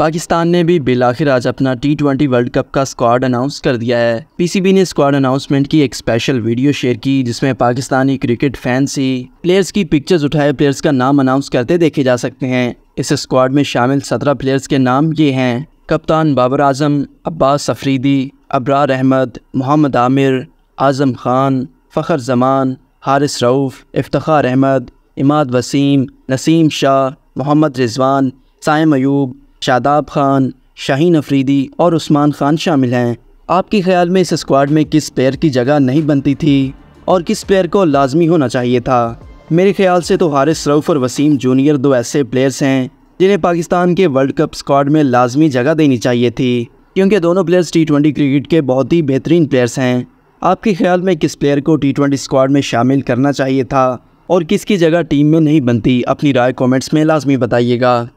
पाकिस्तान ने भी बिलाखिर आज अपना टी ट्वेंटी वर्ल्ड कप का स्क्वाड अनाउंस कर दिया है पीसीबी ने स्क्वाड अनाउंसमेंट की एक स्पेशल वीडियो शेयर की जिसमें पाकिस्तानी क्रिकेट फैंस ही प्लेयर्स की पिक्चर्स उठाए प्लेयर्स का नाम अनाउंस करते देखे जा सकते हैं इस स्क्वाड में शामिल सत्रह प्लेयर्स के नाम ये हैं कप्तान बाबर आजम अब्बास अफरीदी अबरार अहमद मोहम्मद आमिर आजम खान फ़खर जमान हारिस रऊफ़ इफ्तार अहमद इमाद वसीम नसीम शाह मोहम्मद रिजवान साय अयूब शादाब खान शाहीन अफरीदी और उस्मान खान शामिल हैं आपके ख्याल में इस स्क्वाड में किस प्लेयर की जगह नहीं बनती थी और किस प्लेयर को लाजमी होना चाहिए था मेरे ख्याल से तो हारिस रऊफ़ और वसीम जूनियर दो ऐसे प्लेयर्स हैं जिन्हें पाकिस्तान के वर्ल्ड कप स्क्वाड में लाजमी जगह देनी चाहिए थी क्योंकि दोनों प्लेयर्स टी ट्वेंटी क्रिकेट के बहुत ही बेहतरीन प्लेयर्स हैं आपके ख्याल में किस प्लेयर को टी ट्वेंटी स्क्वाड में शामिल करना चाहिए था और किसकी जगह टीम में नहीं बनती अपनी राय कॉमेंट्स में लाजमी बताइएगा